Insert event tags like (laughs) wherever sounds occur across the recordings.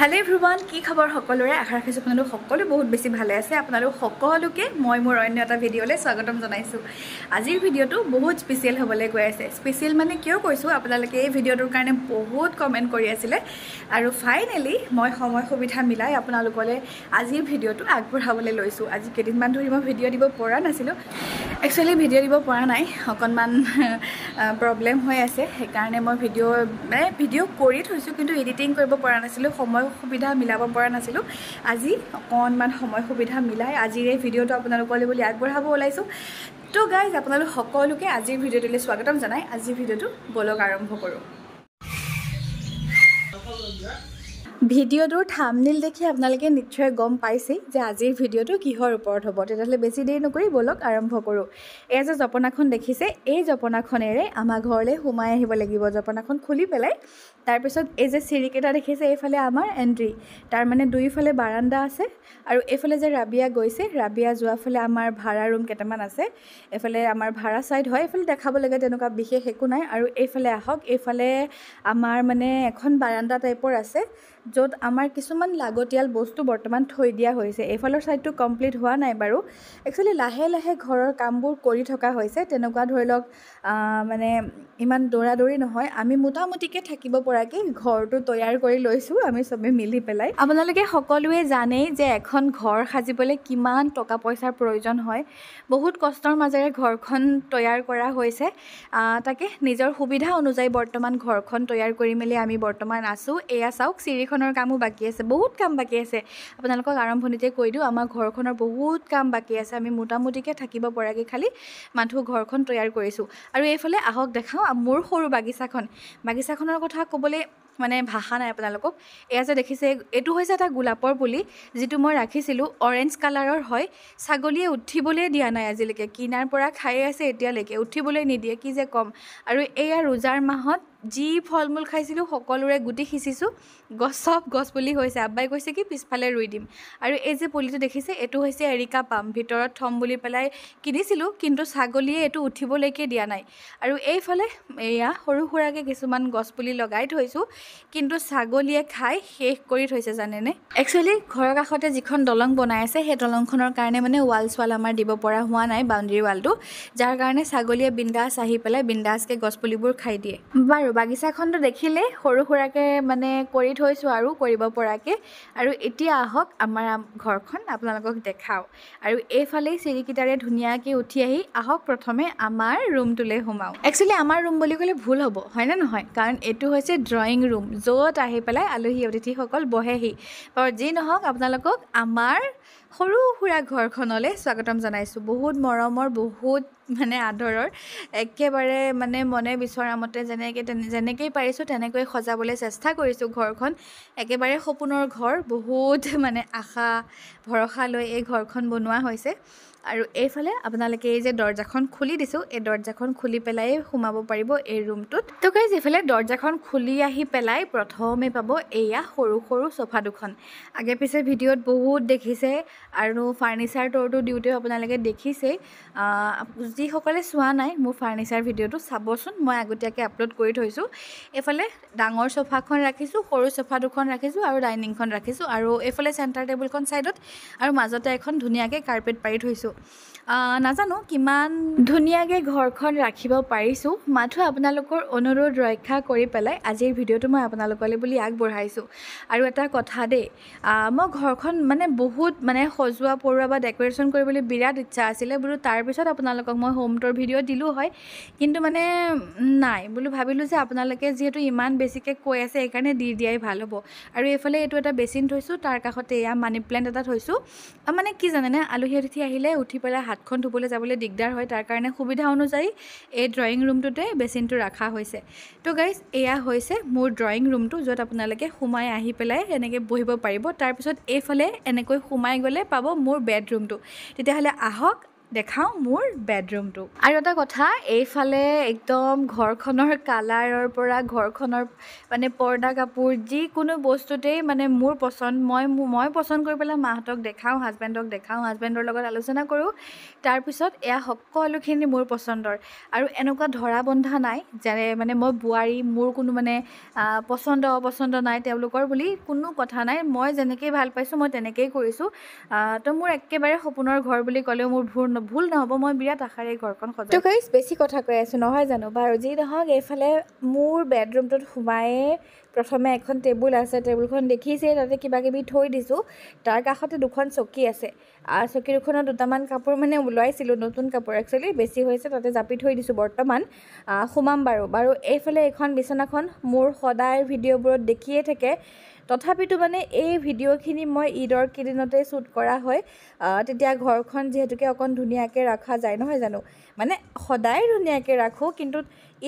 hello' ভ্ৰমণ কি খবৰ সকলোৰে আশা ৰাখিছোঁ আপোনালোক সকলো বহুত বেছি ভালে আছে আপোনালোক সকলোকে মই মোৰ অন্য এটা ভিডিঅ'লৈ স্বাগতম জনাইছোঁ আজিৰ ভিডিঅ'টো বহুত স্পেচিয়েল হ'বলৈ গৈ আছে স্পেচিয়েল মানে কিয় কৈছোঁ আপোনালোকে এই ভিডিঅ'টোৰ কাৰণে বহুত কমেণ্ট কৰি আছিলে আৰু ফাইনেলি মই সময় সুবিধা মিলাই আপোনালোকলৈ আজিৰ ভিডিঅ'টো আগবঢ়াবলৈ লৈছোঁ আজি কেইদিনমান ধৰি মই ভিডিঅ' দিব পৰা নাছিলোঁ একচুৱেলি ভিডিঅ' দিব পৰা নাই অকণমান প্ৰব্লেম হৈ আছে সেইকাৰণে মই ভিডিঅ' মানে ভিডিঅ' কৰি থৈছোঁ কিন্তু এডিটিং কৰিব পৰা নাছিলোঁ সময় আৰু সুবিধা মিলাব পৰা নাছিলোঁ আজি অকণমান সময় সুবিধা মিলাই আজিৰ এই ভিডিঅ'টো আপোনালোকলৈ বুলি আগবঢ়াব ওলাইছোঁ তো গাইজ আপোনালোক সকলোকে আজিৰ ভিডিঅ'টোলৈ স্বাগতম জনাই আজিৰ ভিডিঅ'টো বলক আৰম্ভ কৰোঁ ভিডিঅ'টোৰ থামনিল দেখি আপোনালোকে নিশ্চয় গম পাইছেই যে আজিৰ ভিডিঅ'টো কিহৰ ওপৰত হ'ব তেতিয়াহ'লে বেছি দেৰি নকৰি ব'লক আৰম্ভ কৰোঁ এই যে জপনাখন দেখিছে এই জপনাখনেৰে আমাৰ ঘৰলৈ সোমাই আহিব লাগিব জপনাখন খুলি পেলাই তাৰপিছত এই যে চিৰিকেইটা দেখিছে এইফালে আমাৰ এণ্ট্ৰি তাৰমানে দুয়োফালে বাৰাণ্ডা আছে আৰু এইফালে যে ৰাবিয়া গৈছে ৰাবিয়া যোৱা ফালে আমাৰ ভাড়া ৰুম কেইটামান আছে এইফালে আমাৰ ভাড়া ছাইড হয় এইফালে দেখাব লাগে তেনেকুৱা বিশেষ একো নাই আৰু এইফালে আহক এইফালে আমাৰ মানে এখন বাৰাণ্ডা টাইপৰ আছে য'ত আমাৰ কিছুমান লাগতিয়াল বস্তু বৰ্তমান থৈ দিয়া হৈছে এইফালৰ ছাইডটো কমপ্লিট হোৱা নাই বাৰু একচুৱেলি লাহে লাহে ঘৰৰ কামবোৰ কৰি থকা হৈছে তেনেকুৱা ধৰি লওক মানে ইমান দৌৰা দৌৰি নহয় আমি মোটামুটিকৈ থাকিব পৰা পৰাকৈ ঘৰটো তৈয়াৰ কৰি লৈছোঁ আমি চবে মিলি পেলাই আপোনালোকে সকলোৱে জানেই যে এখন ঘৰ সাজিবলৈ কিমান টকা পইচাৰ প্ৰয়োজন হয় বহুত কষ্টৰ মাজেৰে ঘৰখন তৈয়াৰ কৰা হৈছে তাকে নিজৰ সুবিধা অনুযায়ী বৰ্তমান ঘৰখন তৈয়াৰ কৰি মেলি আমি বৰ্তমান আছোঁ এয়া চাওক চিৰিখনৰ কামো বাকী আছে বহুত কাম বাকী আছে আপোনালোকক আৰম্ভণিতে কৈ দিওঁ আমাৰ ঘৰখনৰ বহুত কাম বাকী আছে আমি মোটামুটিকে থাকিব পৰাকৈ খালি মানুহ ঘৰখন তৈয়াৰ কৰিছোঁ আৰু এইফালে আহক দেখাওঁ মোৰ সৰু বাগিচাখন বাগিচাখনৰ কথা ক'ব ক'বলৈ মানে ভাষা নাই আপোনালোকক এয়া যে দেখিছে এইটো হৈছে এটা গোলাপৰ পুলি যিটো মই ৰাখিছিলোঁ অৰেঞ্জ কালাৰৰ হয় ছাগলীয়ে উঠিবলৈ দিয়া নাই আজিলৈকে কিনাৰ পৰা খায়ে আছে এতিয়ালৈকে উঠিবলৈ নিদিয়ে কি যে ক'ম আৰু এয়া ৰোজাৰ মাহত যি ফল মূল খাইছিলোঁ সকলোৰে গুটি সিঁচিছোঁ গছ চব গছপুলি হৈছে আব্বাই কৈছে কি পিছফালে ৰুই দিম আৰু এই যে পুলিটো দেখিছে এইটো হৈছে এৰিকা পাম ভিতৰত থম বুলি পেলাই কিনিছিলোঁ কিন্তু ছাগলীয়ে এইটো উঠিবলৈকে দিয়া নাই আৰু এইফালে এয়া সৰু সুৰাকৈ কিছুমান গছ পুলি লগাই থৈছোঁ কিন্তু ছাগলীয়ে খাই শেষ কৰি থৈছে জানেনে একচুৱেলি ঘৰৰ কাষতে যিখন দলং বনাই আছে সেই দলংখনৰ কাৰণে মানে ৱাল চোৱাল আমাৰ দিব পৰা হোৱা নাই বাউণ্ডেৰী ৱালটো যাৰ কাৰণে ছাগলীয়ে বিন্দাছ আহি পেলাই বিন্দাছকৈ গছপুলিবোৰ খাই দিয়ে বাৰু বাগিচাখনটো দেখিলে সৰু সুৰাকৈ মানে কৰি থৈছোঁ আৰু কৰিব পৰাকৈ আৰু এতিয়া আহক আমাৰ ঘৰখন আপোনালোকক দেখাওঁ আৰু এইফালেই চিৰিকিটাৰে ধুনীয়াকৈ উঠি আহি আহক প্ৰথমে আমাৰ ৰুমটোলৈ সোমাওঁ একচুৱেলি আমাৰ ৰুম বুলি ক'লে ভুল হ'ব হয়নে নহয় কাৰণ এইটো হৈছে ড্ৰয়িং ৰুম য'ত আহি পেলাই আলহী অতিথিসকল বহেহি বাৰু যি নহওক আপোনালোকক আমাৰ সৰু সুৰা ঘৰখনলৈ স্বাগতম জনাইছোঁ বহুত মৰমৰ বহুত মানে আদৰৰ একেবাৰে মানে মনে বিচৰা মতে যেনেকৈ তেনে যেনেকৈ পাৰিছোঁ তেনেকৈ সজাবলৈ চেষ্টা কৰিছোঁ ঘৰখন একেবাৰে সপোনৰ ঘৰ বহুত মানে আশা ভৰসা লৈ এই ঘৰখন বনোৱা হৈছে আৰু এইফালে আপোনালোকে এই যে দৰ্জাখন খুলি দিছোঁ এই দৰ্জাখন খুলি পেলাই সোমাব পাৰিব এই ৰুমটোত তো গাইজ এইফালে দৰ্জাখন খুলি আহি পেলাই প্ৰথমে পাব এয়া সৰু সৰু চোফা দুখন আগে পিছে ভিডিঅ'ত বহুত দেখিছে আৰু ফাৰ্নিচাৰ টৰটো দিওঁতেও আপোনালোকে দেখিছেই যিসকলে চোৱা নাই মোৰ ফাৰ্ণিচাৰ ভিডিঅ'টো চাবচোন মই আগতীয়াকৈ আপলোড কৰি থৈছোঁ এইফালে ডাঙৰ চোফাখন ৰাখিছোঁ সৰু চোফা দুখন ৰাখিছোঁ আৰু ডাইনিংখন ৰাখিছোঁ আৰু এইফালে চেণ্টাৰ টেবুলখন ছাইডত আৰু মাজতে এখন ধুনীয়াকৈ কাৰ্পেট পাৰি থৈছোঁ নাজানো কিমান ধুনীয়াকৈ ঘৰখন ৰাখিব পাৰিছোঁ মাথো আপোনালোকৰ অনুৰোধ ৰক্ষা কৰি পেলাই আজিৰ ভিডিঅ'টো মই আপোনালোকলৈ বুলি আগবঢ়াইছোঁ আৰু এটা কথা দেই মই ঘৰখন মানে বহুত মানে সজোৱা পৰুৱা বা ডেক'ৰেশ্যন কৰিবলৈ বিৰাট ইচ্ছা আছিলে বোলো তাৰপিছত আপোনালোকক মই হোম টুৰ ভিডিঅ' দিলোঁ হয় কিন্তু মানে নাই বোলো ভাবিলোঁ যে আপোনালোকে যিহেতু ইমান বেছিকৈ কৈ আছে সেইকাৰণে দি দিয়াই ভাল হ'ব আৰু এইফালে এইটো এটা বেচিন থৈছোঁ তাৰ কাষতে এয়া মানি প্লেণ্ট এটা থৈছোঁ মানে কি জানেনে আলহী অতিথি আহিলে উঠি পেলাই হাতখন ধুবলৈ যাবলৈ দিগদাৰ হয় তাৰ কাৰণে সুবিধা অনুযায়ী এই ড্ৰয়িং ৰুমটোতে বেচিনটো ৰখা হৈছে তো গাইজ এয়া হৈছে মোৰ ড্ৰয়িং ৰুমটো য'ত আপোনালোকে সোমাই আহি পেলাই এনেকৈ বহিব পাৰিব তাৰপিছত এইফালে এনেকৈ সোমাই গ'লে পাব মোৰ বেডৰুমটো তেতিয়াহ'লে আহক দেখাওঁ মোৰ বেডৰুমটো আৰু এটা কথা এইফালে একদম ঘৰখনৰ কালাৰৰ পৰা ঘৰখনৰ মানে পৰ্দা কাপোৰ যিকোনো বস্তুতেই মানে মোৰ পচন্দ মই মই পচন্দ কৰি পেলাই মাহঁতক দেখাওঁ হাজবেণ্ডক দেখাওঁ হাজবেণ্ডৰ লগত আলোচনা কৰোঁ তাৰপিছত এয়া সকলোখিনি মোৰ পচন্দৰ আৰু এনেকুৱা ধৰা বন্ধা নাই যেনে মানে মই বোৱাৰী মোৰ কোনো মানে পচন্দ অপচন্দ নাই তেওঁলোকৰ বুলি কোনো কথা নাই মই যেনেকেই ভাল পাইছোঁ মই তেনেকেই কৰিছোঁ তো মোৰ একেবাৰে সপোনৰ ঘৰ বুলি ক'লেও মোৰ ভূৰ ভুল নহ'ব মই বিৰাট আশাৰে ঘৰখন সজাই বেছি কথা কৈ আছোঁ নহয় জানো বাৰু যি নহওক এইফালে মোৰ বেডৰুমটোত সোমায়ে প্ৰথমে এখন টেবুল আছে টেবুলখন দেখিছেই তাতে কিবা কিবি থৈ দিছোঁ তাৰ কাষতে দুখন চকী আছে আৰু চকী দুখনত দুটামান কাপোৰ মানে ওলাইছিলোঁ নতুন কাপোৰ একচুৱেলি বেছি হৈছে তাতে জাপি থৈ দিছোঁ বৰ্তমান সোমাম বাৰু বাৰু এইফালে এইখন বিচনাখন মোৰ সদায় ভিডিঅ'বোৰত দেখিয়ে থাকে তথাপিতো মানে এই ভিডিঅ'খিনি মই ঈদৰ কেইদিনতে শ্বুট কৰা হয় তেতিয়া ঘৰখন যিহেতুকে অকণ ধুনীয়াকৈ ৰখা যায় নহয় জানো মানে সদায় ধুনীয়াকৈ ৰাখোঁ কিন্তু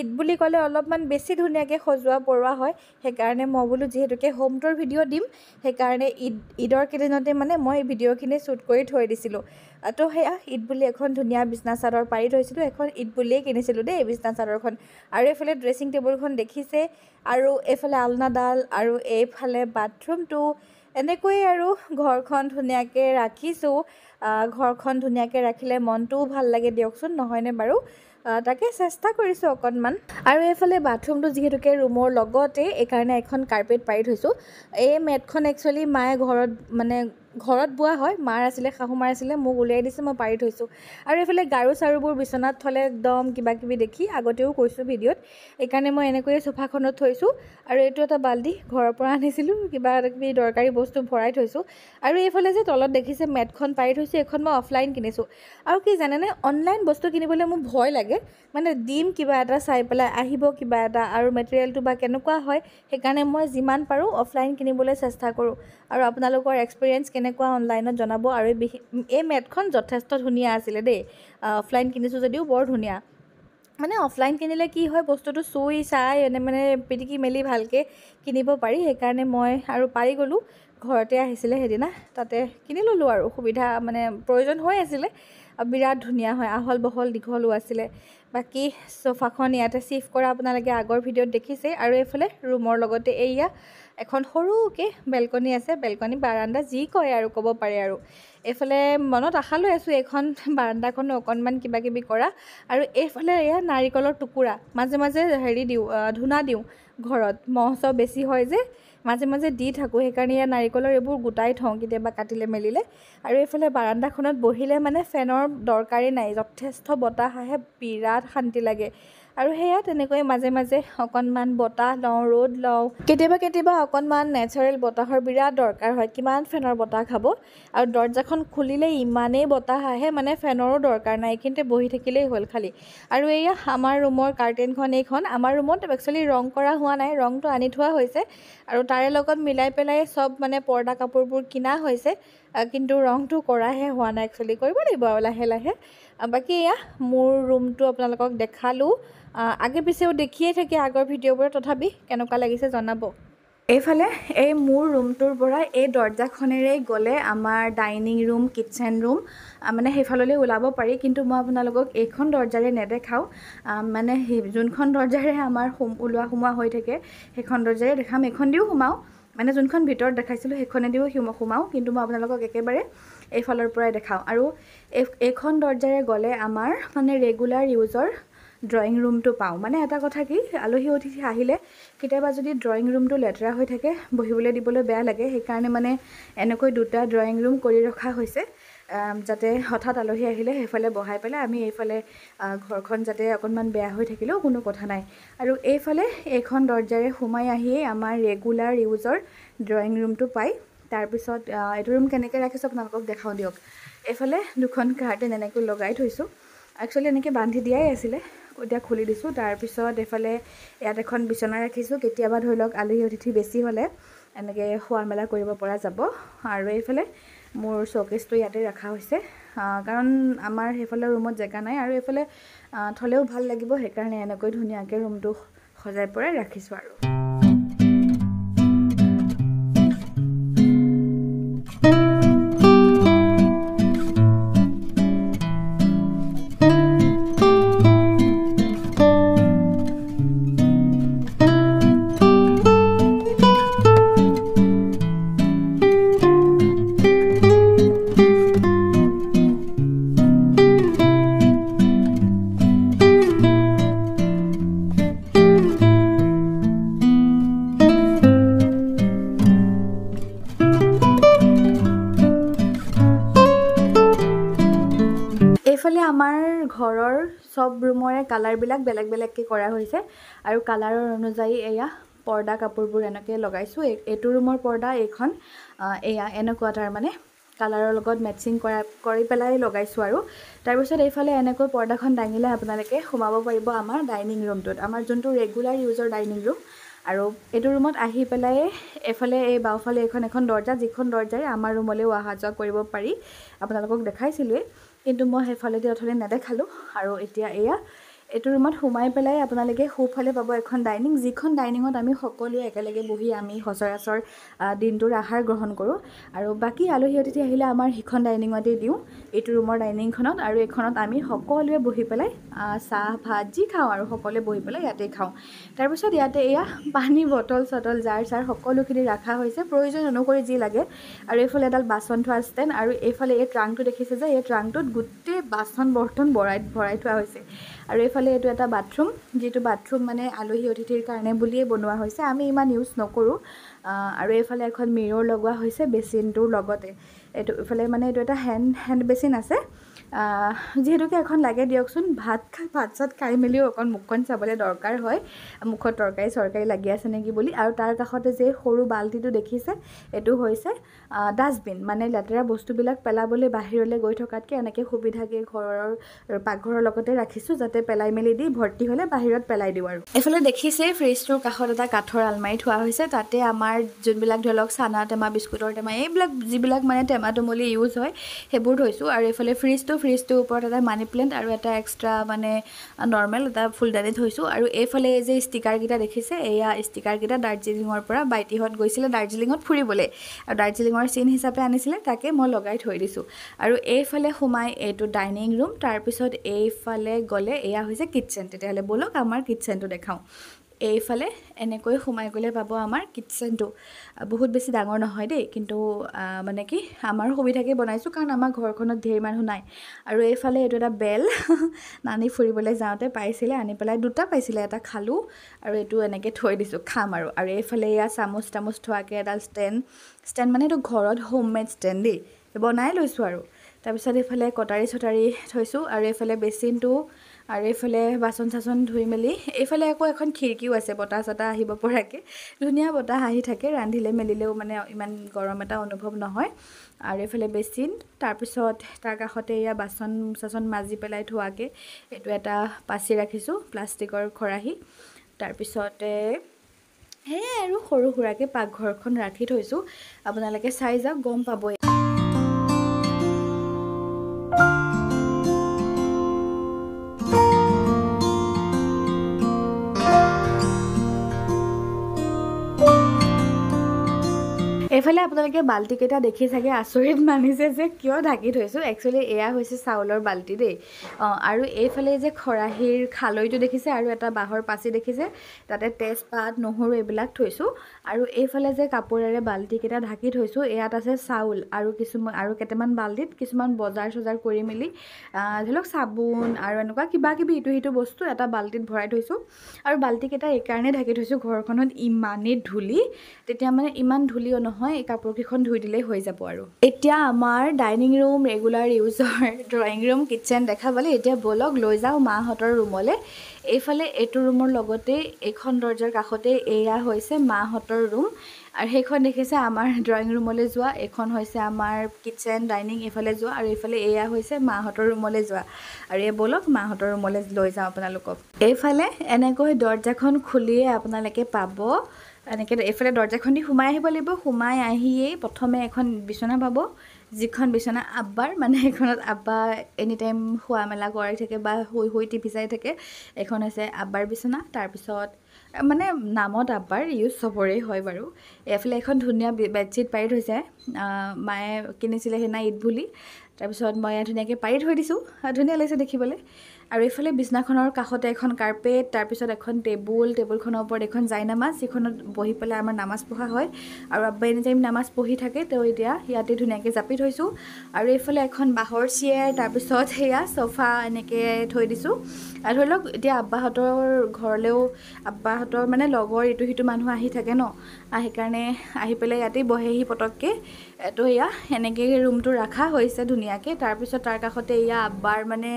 ঈদ বুলি ক'লে অলপমান বেছি ধুনীয়াকৈ সজোৱা পৰোৱা হয় সেইকাৰণে মই বোলো যিহেতুকে হোম টুৰ ভিডিঅ' দিম সেইকাৰণে ঈদ ঈদৰ কেইদিনতে মানে মই এই ভিডিঅ'খিনি শ্বুট কৰি থৈ দিছিলোঁ তো সেয়া ঈদ বুলি এখন ধুনীয়া বিচনা চাদৰ পাৰি থৈছিলোঁ এখন ঈদ বুলিয়েই কিনিছিলোঁ দেই বিছনা চাদৰখন আৰু এইফালে ড্ৰেছিং টেবুলখন দেখিছে আৰু এইফালে আলনাডাল আৰু এইফালে বাথৰুমটো এনেকৈয়ে আৰু ঘৰখন ধুনীয়াকৈ ৰাখিছোঁ ঘৰখন ধুনীয়াকৈ ৰাখিলে মনটোও ভাল লাগে দিয়কচোন নহয়নে বাৰু তাকে চেষ্টা কৰিছোঁ অকণমান আৰু এইফালে বাথৰুমটো যিহেতুকে ৰুমৰ লগতে এইকাৰণে এখন কাৰ্পেট পাৰি থৈছোঁ এই মেটখন একচুৱেলি মায়ে ঘৰত মানে ঘৰত বোৱা হয় মাৰ আছিলে শাহু মাৰ আছিলে মোক উলিয়াই দিছে মই পাৰি থৈছোঁ আৰু এইফালে গাৰু চাৰুবোৰ বিচনাত থ'লে একদম কিবাকিবি দেখি আগতেও কৈছোঁ ভিডিঅ'ত সেইকাৰণে মই এনেকৈয়ে চোফাখনত থৈছোঁ আৰু এইটো এটা বাল্টি ঘৰৰ পৰা আনিছিলোঁ কিবা কিবি দৰকাৰী বস্তু ভৰাই থৈছোঁ আৰু এইফালে যে তলত দেখিছে মেটখন পাৰি থৈছোঁ এইখন মই অফলাইন কিনিছোঁ আৰু কি জানেনে অনলাইন বস্তু কিনিবলৈ মোৰ ভয় লাগে মানে দিম কিবা এটা চাই পেলাই আহিব কিবা এটা আৰু মেটেৰিয়েলটো বা কেনেকুৱা হয় সেইকাৰণে মই যিমান পাৰোঁ অফলাইন কিনিবলৈ চেষ্টা কৰোঁ আৰু আপোনালোকৰ এক্সপেৰিয়েঞ্চ কেনে কেনেকুৱা অনলাইনত জনাব আৰু এই মেটখন যথেষ্ট ধুনীয়া আছিলে দেই অফলাইন কিনিছোঁ যদিও বৰ ধুনীয়া মানে অফলাইন কিনিলে কি হয় বস্তুটো চুই চাই এনে মানে পিটিকি মেলি ভালকৈ কিনিব পাৰি সেইকাৰণে মই আৰু পাই গ'লোঁ ঘৰতে আহিছিলে সেইদিনা তাতে কিনি ল'লোঁ আৰু সুবিধা মানে প্ৰয়োজন হৈ আছিলে বিৰাট ধুনীয়া হয় আহল বহল দীঘলো আছিলে বাকী চোফাখন ইয়াতে চিফ কৰা আপোনালোকে আগৰ ভিডিঅ'ত দেখিছেই আৰু এইফালে ৰুমৰ লগতে এইয়া এখন সৰুকৈ বেলকনি আছে বেলকনি বাৰাণ্ডা যি কয় আৰু ক'ব পাৰে আৰু এইফালে মনত আশা লৈ আছোঁ এইখন বাৰাণ্ডাখনো অকণমান কিবা কিবি কৰা আৰু এইফালে এয়া নাৰিকলৰ টুকুৰা মাজে মাজে হেৰি দিওঁ ধূনা দিওঁ ঘৰত মহ চহ বেছি হয় যে মাজে মাজে দি থাকোঁ সেইকাৰণে ইয়াৰ নাৰিকলৰ এইবোৰ গোটাই থওঁ কেতিয়াবা কাটিলে মেলিলে আৰু এইফালে বাৰাণ্ডাখনত বহিলে মানে ফেনৰ দৰকাৰেই নাই যথেষ্ট বতাহ আহে বিৰাট শান্তি লাগে আৰু সেয়া তেনেকৈ মাজে মাজে অকণমান বতাহ লওঁ ৰ'দ লওঁ কেতিয়াবা কেতিয়াবা অকণমান নেচাৰেল বতাহৰ বিৰাট দৰকাৰ হয় কিমান ফেনৰ বতাহ খাব আৰু দৰ্জাখন খুলিলে ইমানেই বতাহ আহে মানে ফেনৰো দৰকাৰ নাই এইখিনিতে বহি থাকিলেই হ'ল খালী আৰু এয়া আমাৰ ৰুমৰ কাৰ্টেইনখন এইখন আমাৰ ৰুমত একচুৱেলি ৰং কৰা হোৱা নাই ৰংটো আনি থোৱা হৈছে আৰু তাৰে লগত মিলাই পেলাই চব মানে পৰ্দা কাপোৰবোৰ কিনা হৈছে কিন্তু ৰংটো কৰাহে হোৱা নাই একচুৱেলি কৰিব লাগিব আৰু লাহে লাহে বাকী এয়া মোৰ ৰুমটো আপোনালোকক দেখালোঁ আগে পিছেও দেখিয়ে থাকে আগৰ ভিডিঅ'বোৰত তথাপি কেনেকুৱা লাগিছে জনাব এইফালে এই মোৰ ৰুমটোৰ পৰা এই দৰ্জাখনেৰে গ'লে আমাৰ ডাইনিং ৰুম কিটচেন ৰুম মানে সেইফাললৈ ওলাব পাৰি কিন্তু মই আপোনালোকক এইখন দৰ্জাৰে নেদেখাওঁ মানে সেই যোনখন দৰ্জাৰে আমাৰ সোম ওলোৱা সোমোৱা হৈ থাকে সেইখন দৰ্জাৰে দেখাম এইখন দিও সোমাওঁ মানে যোনখন ভিতৰত দেখাইছিলোঁ সেইখনেদিও সোমাওঁ কিন্তু মই আপোনালোকক একেবাৰে এইফালৰ পৰাই দেখাওঁ আৰু এইখন দৰ্জাৰে গ'লে আমাৰ মানে ৰেগুলাৰ ইউজৰ ড্ৰয়িং ৰুমটো পাওঁ মানে এটা কথা কি আলহী অতিথি আহিলে কেতিয়াবা যদি ড্ৰয়িং ৰুমটো লেতেৰা হৈ থাকে বহিবলৈ দিবলৈ বেয়া লাগে সেইকাৰণে মানে এনেকৈ দুটা ড্ৰয়িং ৰুম কৰি ৰখা হৈছে যাতে হঠাৎ আলহী আহিলে সেইফালে বহাই পেলাই আমি এইফালে ঘৰখন যাতে অকণমান বেয়া হৈ থাকিলেও কোনো কথা নাই আৰু এইফালে এইখন দৰ্জাৰে সোমাই আহিয়েই আমাৰ ৰেগুলাৰ ইউজৰ ড্ৰয়িং ৰুমটো পায় তাৰপিছত এইটো ৰুম কেনেকৈ ৰাখিছোঁ আপোনালোকক দেখাওঁ দিয়ক এইফালে দুখন কাৰ্টেন এনেকৈ লগাই থৈছোঁ একচুৱেলি এনেকৈ বান্ধি দিয়াই আছিলে এতিয়া খুলি দিছোঁ তাৰপিছত এইফালে ইয়াত এখন বিচনা ৰাখিছোঁ কেতিয়াবা ধৰি লওক আলহী অতিথি বেছি হ'লে এনেকৈ শোৱা মেলা কৰিব পৰা যাব আৰু এইফালে মোৰ শ্ব'কেছটো ইয়াতে ৰখা হৈছে কাৰণ আমাৰ সেইফালে ৰুমত জেগা নাই আৰু এইফালে থ'লেও ভাল লাগিব সেইকাৰণে এনেকৈ ধুনীয়াকৈ ৰুমটো সজাই পৰাই ৰাখিছোঁ আৰু চব ৰুমৰে কালাৰবিলাক বেলেগ বেলেগকৈ কৰা হৈছে আৰু কালাৰৰ অনুযায়ী এয়া পৰ্দা কাপোৰবোৰ এনেকৈ লগাইছোঁ এইটো ৰুমৰ পৰ্দা এইখন এয়া এনেকুৱা তাৰমানে কালাৰৰ লগত মেটচিং কৰা কৰি পেলাই লগাইছোঁ আৰু তাৰপিছত এইফালে এনেকৈ পৰ্দাখন দাঙিলে আপোনালোকে সোমাব পাৰিব আমাৰ ডাইনিং ৰুমটোত আমাৰ যোনটো ৰেগুলাৰ ইউজৰ ডাইনিং ৰুম আৰু এইটো ৰুমত আহি পেলাই এফালে এই বাওঁফালে এখন এখন দৰ্জা যিখন দৰ্জাৰে আমাৰ ৰুমলৈও অহা যোৱা কৰিব পাৰি আপোনালোকক দেখাইছিলোঁৱেই কিন্তু মই সেইফালেদি অথনি নেদেখালোঁ আৰু এতিয়া এয়া এইটো ৰুমত সোমাই পেলাই আপোনালোকে সোঁফালে পাব এখন ডাইনিং যিখন ডাইনিঙত আমি সকলোৱে একেলগে বহি আমি সচৰাচৰ দিনটোৰ আহাৰ গ্ৰহণ কৰোঁ আৰু বাকী আলহী অতিথি আহিলে আমাৰ সিখন ডাইনিঙতে দিওঁ এইটো ৰুমৰ ডাইনিংখনত আৰু এইখনত আমি সকলোৱে বহি পেলাই চাহ ভাত যি খাওঁ আৰু সকলোৱে বহি পেলাই ইয়াতে খাওঁ তাৰপিছত ইয়াতে এয়া পানী বটল চটল জাৰ চাৰ সকলোখিনি ৰখা হৈছে প্ৰয়োজন অনুসৰি যি লাগে আৰু এইফালে এডাল বাচন থোৱা ষ্টেণ্ড আৰু এইফালে এই ট্ৰাংটো দেখিছে যে এই ট্ৰাংটোত গোটেই বাচন বৰ্তন ভৰাই ভৰাই থোৱা হৈছে আৰু এইফালে এইটো এটা বাথৰুম যিটো বাথৰুম মানে আলহী অতিথিৰ কাৰণে বুলিয়েই বনোৱা হৈছে আমি ইমান ইউজ নকৰোঁ আৰু এইফালে এখন মিৰৰ লগোৱা হৈছে বেচিনটোৰ লগতে এইটো এইফালে মানে এইটো এটা হেণ্ড হেণ্ড বেচিন আছে যিহেতুকে এখন লাগে দিয়কচোন ভাত খাই ভাত চাত খাই মেলিও অকণ মুখখন চাবলৈ দৰকাৰ হয় মুখত তৰকাৰী চৰকাৰী লাগি আছে নেকি বুলি আৰু তাৰ কাষতে যে সৰু বাল্টিটো দেখিছে এইটো হৈছে ডাষ্টবিন মানে লেতেৰা বস্তুবিলাক পেলাবলৈ বাহিৰলৈ গৈ থকাতকৈ এনেকৈ সুবিধাকৈ ঘৰৰ পাকঘৰৰ লগতে ৰাখিছোঁ যাতে পেলাই মেলি দি ভৰ্তি হ'লে বাহিৰত পেলাই দিওঁ আৰু এইফালে দেখিছেই ফ্ৰিজটোৰ কাষত এটা কাঠৰ আলমাৰি থোৱা হৈছে তাতে আমাৰ যোনবিলাক ধৰি লওক চানা টেমা বিস্কুটৰ টেমা এইবিলাক যিবিলাক মানে টেমা টোমলি ইউজ হয় সেইবোৰ থৈছোঁ আৰু এইফালে ফ্ৰিজটো ফ্ৰিজটোৰ ওপৰত এটা মানি প্লেণ্ট আৰু এটা এক্সট্ৰা মানে নৰ্মেল এটা ফুলদানি থৈছোঁ আৰু এইফালে যে ষ্টিকাৰকেইটা দেখিছে এয়া ষ্টিকাৰকেইটা দাৰ্জিলিঙৰ পৰা বাইটিহঁত গৈছিলে দাৰ্জিলিঙত ফুৰিবলৈ আৰু দাৰ্জিলিঙৰ চিন হিচাপে আনিছিলে তাকে মই লগাই থৈ দিছোঁ আৰু এইফালে সোমাই এইটো ডাইনিং ৰুম তাৰপিছত এইফালে গ'লে এয়া হৈছে কিটচেন তেতিয়াহ'লে ব'লক আমাৰ কিটচেনটো দেখাওঁ এইফালে এনেকৈ সোমাই গ'লে পাব আমাৰ কিটচেনটো বহুত বেছি ডাঙৰ নহয় দেই কিন্তু মানে কি আমাৰ সুবিধাকে বনাইছোঁ কাৰণ আমাৰ ঘৰখনত ধেৰ মানুহ নাই আৰু এইফালে এইটো এটা বেল (laughs) নানি ফুৰিবলৈ যাওঁতে পাইছিলে আনি পেলাই দুটা পাইছিলে এটা খালোঁ আৰু এইটো এনেকৈ থৈ দিছোঁ খাম আৰু আৰু এইফালে এয়া চামুচ তামুচ থোৱাকৈ এডাল ষ্টেণ্ড ষ্টেণ্ড মানে এইটো ঘৰত হোম মেড ষ্টেণ্ড দেই বনাই লৈছোঁ আৰু তাৰপিছত এইফালে কটাৰী চটাৰী থৈছোঁ আৰু এইফালে বেচিনটো আৰু এইফালে বাচন চাচন ধুই মেলি এইফালে আকৌ এখন খিৰিকীও আছে বতাহ চতাহ আহিব পৰাকৈ ধুনীয়া বতাহ আহি থাকে ৰান্ধিলে মেলিলেও মানে ইমান গৰম এটা অনুভৱ নহয় আৰু এইফালে বেচিন তাৰপিছত তাৰ কাষতে এয়া বাচন চাচন মাজি পেলাই থোৱাকৈ এইটো এটা পাচি ৰাখিছোঁ প্লাষ্টিকৰ খৰাহী তাৰপিছতে সেয়াই আৰু সৰু সুৰাকৈ পাকঘৰখন ৰাখি থৈছোঁ আপোনালোকে চাই যাওক গম পাবই ফালে আপোনালোকে বাল্টিকেইটা দেখি চাগে আচৰিত মানিছে যে কিয় ঢাকি থৈছোঁ একচুৱেলি এয়া হৈছে চাউলৰ বাল্টি দেই অঁ আৰু এইফালে যে খৰাহীৰ খালৈটো দেখিছে আৰু এটা বাঁহৰ পাচি দেখিছে তাতে তেজপাত নহৰু এইবিলাক থৈছোঁ আৰু এইফালে যে কাপোৰেৰে বাল্টিকেইটা ঢাকি থৈছোঁ ইয়াত আছে চাউল আৰু কিছুমান আৰু কেইটামান বাল্টিত কিছুমান বজাৰ চজাৰ কৰি মেলি ধৰি লওক চাবোন আৰু এনেকুৱা কিবা কিবি ইটো সিটো বস্তু এটা বাল্টিত ভৰাই থৈছোঁ আৰু বাল্টিকেইটা এইকাৰণেই ঢাকি থৈছোঁ ঘৰখনত ইমানেই ধূলি তেতিয়া মানে ইমান ধূলিও নহয় কাপোৰকেইখন ধুই দিলেই হৈ যাব আৰু এতিয়া আমাৰ dining room regular user drawing room kitchen দেখা পালে এতিয়া ব'লক লৈ যাওঁ মাহঁতৰ ৰুমলৈ এইফালে এইটো ৰুমৰ লগতে এইখন দৰ্জাৰ কাষতে এয়া হৈছে মাহঁতৰ ৰুম আৰু সেইখন দেখিছে আমাৰ ড্ৰয়িং (laughs) ৰুমলৈ যোৱা এইখন হৈছে আমাৰ কিটচেন ডাইনিং এইফালে যোৱা আৰু এইফালে এয়া হৈছে মাহঁতৰ ৰুমলৈ যোৱা আৰু এই ব'লক মাহঁতৰ ৰুমলৈ লৈ যাওঁ আপোনালোকক এইফালে এনেকৈ দৰ্জাখন খুলিয়ে আপোনালোকে পাব এনেকৈ এইফালে দৰ্জাখন দি সোমাই আহিব লাগিব সোমাই আহিয়েই প্ৰথমে এখন বিচনা পাব যিখন বিচনা আব্বাৰ মানে সেইখনত আব্বা এনিটাইম শোৱা মেলা কৰাই থাকে বা শুই শুই টিভি চাই থাকে এখন হৈছে আব্বাৰ বিচনা তাৰপিছত মানে নামত আব্বাৰ ইউজ চবৰেই হয় বাৰু এইফালে এখন ধুনীয়া বেডশ্বীট পাৰি থৈছে মায়ে কিনিছিলে সেইদিনা ঈদ বুলি তাৰপিছত মই ধুনীয়াকৈ পাৰি থৈ দিছোঁ ধুনীয়া লাগিছে দেখিবলৈ আৰু এইফালে বিচনাখনৰ কাষতে এখন কাৰ্পেট তাৰপিছত এখন টেবুল টেবুলখনৰ ওপৰত এখন জাইনামাজ যিখনত বহি পেলাই আমাৰ নামাজ পঢ়া হয় আৰু আব্বাই এনে টাইম নামাজ পঢ়ি থাকে তেওঁ এতিয়া ইয়াতে ধুনীয়াকৈ জাপি থৈছোঁ আৰু এইফালে এখন বাঁহৰ চিয়াৰ তাৰপিছত সেয়া চফা এনেকৈ থৈ দিছোঁ আৰু ধৰি লওক এতিয়া আব্বাহঁতৰ ঘৰলৈও আব্বাহঁতৰ মানে লগৰ ইটো সিটো মানুহ আহি থাকে ন সেইকাৰণে আহি পেলাই ইয়াতেই বহেহি পটককৈ তো এয়া এনেকৈ ৰুমটো ৰখা হৈছে ধুনীয়াকৈ তাৰপিছত তাৰ কাষতে এয়া আব্বাৰ মানে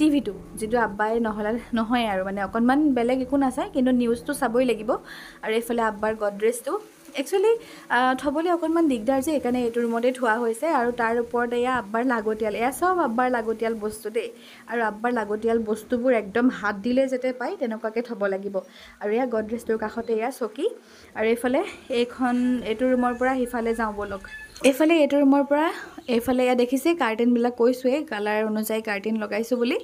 টিভিটো যিটো আব্বাই নহ'লে নহয় আৰু মানে অকণমান বেলেগ একো নাচায় কিন্তু নিউজটো চাবই লাগিব আৰু এইফালে আব্বাৰ গডৰেজটো একচুৱেলি থ'বলৈ অকণমান দিগদাৰ যে সেইকাৰণে এইটো ৰুমতে থোৱা হৈছে আৰু তাৰ ওপৰত এয়া আব্বাৰ লাগতিয়াল এয়া চব আব্বাৰ লাগতিয়াল বস্তু দেই আৰু আব্বাৰ লাগতিয়াল বস্তুবোৰ একদম হাত দিলে যাতে পায় তেনেকুৱাকৈ থ'ব লাগিব আৰু এয়া গডৰেজটোৰ কাষতে এয়া চকী আৰু এইফালে এইখন এইটো ৰুমৰ পৰা সিফালে যাওঁ ব'লক এইফালে এইটো ৰুমৰ পৰা এইফালে ইয়াত দেখিছে কাৰ্টেইনবিলাক কৈছোঁৱেই কালাৰ অনুযায়ী কাৰ্টেইন লগাইছোঁ বুলি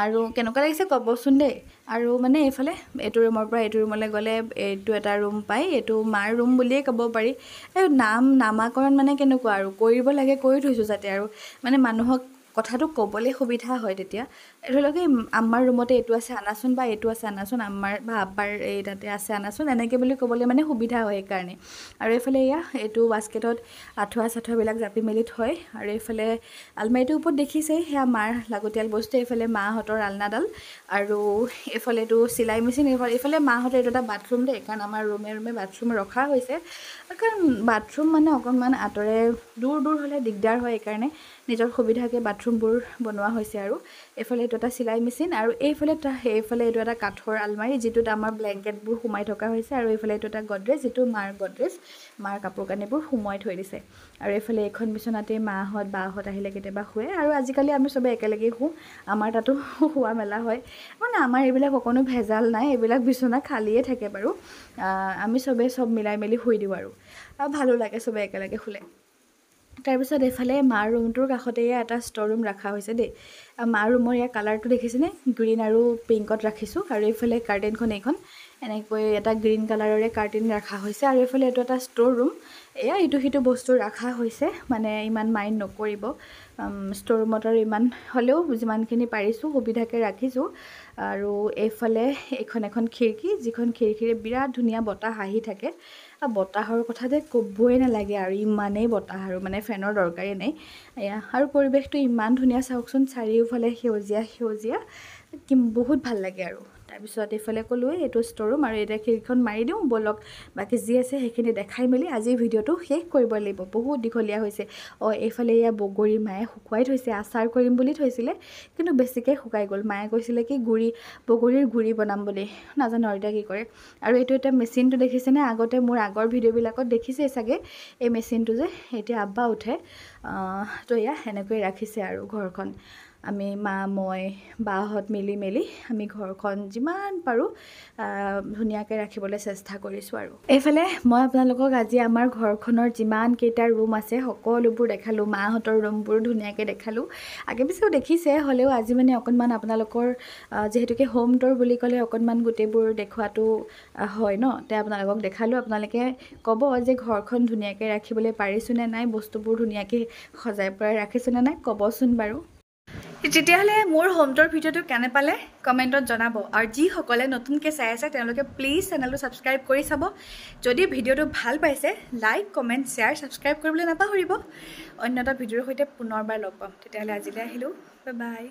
আৰু কেনেকুৱা লাগিছে ক'বচোন দেই আৰু মানে এইফালে এইটো ৰুমৰ পৰা এইটো ৰুমলৈ গ'লে এইটো এটা ৰুম পায় এইটো মাৰ ৰুম বুলিয়েই ক'ব পাৰি এই নাম নামাকৰণ মানে কেনেকুৱা আৰু কৰিব লাগে কৰি থৈছোঁ যাতে আৰু মানে মানুহক কথাটো ক'বলৈ সুবিধা হয় তেতিয়া ধৰি লওক এই আমাৰ ৰুমতে এইটো আছে আনাচোন বা এইটো আছে আনাচোন আমাৰ বা আব্বাৰ এই তাতে আছে আনাচোন এনেকৈ বুলি ক'বলৈ মানে সুবিধা হয় সেইকাৰণে আৰু এইফালে এয়া এইটো বাস্কেটত আঁঠুৱা চাঠুৱাবিলাক জাপি মেলি থয় আৰু এইফালে আলমাৰিটোৰ ওপৰত দেখিছেই সেয়া মাৰ লাগতিয়াল বস্তু এইফালে মাহঁতৰ আলনাডাল আৰু এইফালে এইটো চিলাই মেচিন এইফালে এইফালে মাহঁতৰ এইটো এটা বাথৰুম দেই কাৰণ আমাৰ ৰুমে ৰুমে বাথৰুম ৰখা হৈছে কাৰণ বাথৰুম মানে অকণমান আঁতৰে দূৰ দূৰ হ'লে দিগদাৰ হয় সেইকাৰণে নিজৰ সুবিধাকৈ বাথৰুম বাথৰুমবোৰ বনোৱা হৈছে আৰু এইফালে এইটো এটা চিলাই মেচিন আৰু এইফালে এইফালে এইটো এটা কাঠৰ আলমাৰি যিটোত আমাৰ ব্লেংকেটবোৰ সোমাই থকা হৈছে আৰু এইফালে এইটো এটা গডৰেজ যিটো মাৰ গডৰেজ মাৰ কাপোৰ কানিবোৰ সোমোৱাই থৈ দিছে আৰু এইফালে এইখন বিচনাতেই মাহঁত বাহঁত আহিলে কেতিয়াবা শুৱে আৰু আজিকালি আমি চবেই একেলগেই শুওঁ আমাৰ তাতো শোৱা মেলা হয় মানে আমাৰ এইবিলাক অকণো ভেজাল নাই এইবিলাক বিচনা খালীয়ে থাকে বাৰু আমি চবেই চব মিলাই মেলি শুই দিওঁ আৰু ভালো লাগে চবেই একেলগে শুলে তাৰপিছত এইফালে মাৰ ৰুমটোৰ কাষতে ইয়াৰ এটা ষ্ট'ৰ ৰুম ৰখা হৈছে দেই মাৰ ৰুমৰ ইয়াৰ কালাৰটো দেখিছেনে গ্ৰীণ আৰু পিংকত ৰাখিছোঁ আৰু এইফালে কাৰ্টেইনখন এইখন এনেকৈ এটা গ্ৰীণ কালাৰৰে কাৰ্টেইন ৰখা হৈছে আৰু এইফালে এইটো এটা ষ্ট'ৰ ৰুম এয়া ইটো সিটো বস্তু ৰখা হৈছে মানে ইমান মাইণ্ড নকৰিব ষ্ট'ৰ ৰুমত আৰু ইমান হ'লেও যিমানখিনি পাৰিছোঁ সুবিধাকৈ ৰাখিছোঁ আৰু এইফালে এইখন এখন খিৰিকী যিখন খিৰিকীৰে বিৰাট ধুনীয়া বতাহ আহি থাকে বতাহৰ কথা যে ক'বই নালাগে আৰু ইমানেই বতাহ আৰু মানে ফেনৰ দৰকাৰেই নাই এয়া আৰু পৰিৱেশটো ইমান ধুনীয়া চাওকচোন চাৰিওফালে সেউজীয়া সেউজীয়া কি বহুত ভাল লাগে আৰু তাৰপিছত এইফালে ক'লোৱে এইটো ষ্ট'ৰ ৰুম আৰু এতিয়া সেইখন মাৰি দিওঁ ব'লক বাকী যি আছে সেইখিনি দেখাই মেলি আজি ভিডিঅ'টো শেষ কৰিব লাগিব বহুত দীঘলীয়া হৈছে অঁ এইফালে এয়া বগৰী মায়ে শুকুৱাই থৈছে আচাৰ কৰিম বুলি থৈছিলে কিন্তু বেছিকৈ শুকাই গ'ল মায়ে কৈছিলে কি গুড়ি বগৰীৰ গুড়ি বনাম বুলি নাজানো আৰু এতিয়া কি কৰে আৰু এইটো এতিয়া মেচিনটো দেখিছেনে আগতে মোৰ আগৰ ভিডিঅ'বিলাকত দেখিছেই চাগে এই মেচিনটো যে এতিয়া আব্বা উঠে তো এয়া সেনেকৈ ৰাখিছে আৰু ঘৰখন আমি মা মই বাহঁত মিলি মেলি আমি ঘৰখন যিমান পাৰোঁ ধুনীয়াকৈ ৰাখিবলৈ চেষ্টা কৰিছোঁ আৰু এইফালে মই আপোনালোকক আজি আমাৰ ঘৰখনৰ যিমানকেইটা ৰুম আছে সকলোবোৰ দেখালোঁ মাহঁতৰ ৰুমবোৰ ধুনীয়াকৈ দেখালোঁ আগে পিছেও দেখিছে হ'লেও আজি মানে অকণমান আপোনালোকৰ যিহেতুকে হোম ট'ৰ বুলি ক'লে অকণমান গোটেইবোৰ দেখুৱাটো হয় ন তে আপোনালোকক দেখালোঁ আপোনালোকে ক'ব যে ঘৰখন ধুনীয়াকৈ ৰাখিবলৈ পাৰিছোঁ নে নাই বস্তুবোৰ ধুনীয়াকৈ সজাই পৰাই ৰাখিছোঁ নে নাই ক'বচোন বাৰু তেতিয়াহ'লে মোৰ হোম ভিডিঅ'টো কেনে পালে কমেণ্টত জনাব আৰু যিসকলে নতুনকৈ চাই আছে তেওঁলোকে প্লিজ চেনেলটো ছাবস্ক্ৰাইব কৰি চাব যদি ভিডিঅ'টো ভাল পাইছে লাইক কমেণ্ট শ্বেয়াৰ ছাবস্ক্ৰাইব কৰিবলৈ নাপাহৰিব অন্য এটা ভিডিঅ'ৰ সৈতে পুনৰবাৰ লগ পাম তেতিয়াহ'লে আজিলৈ আহিলোঁ বাই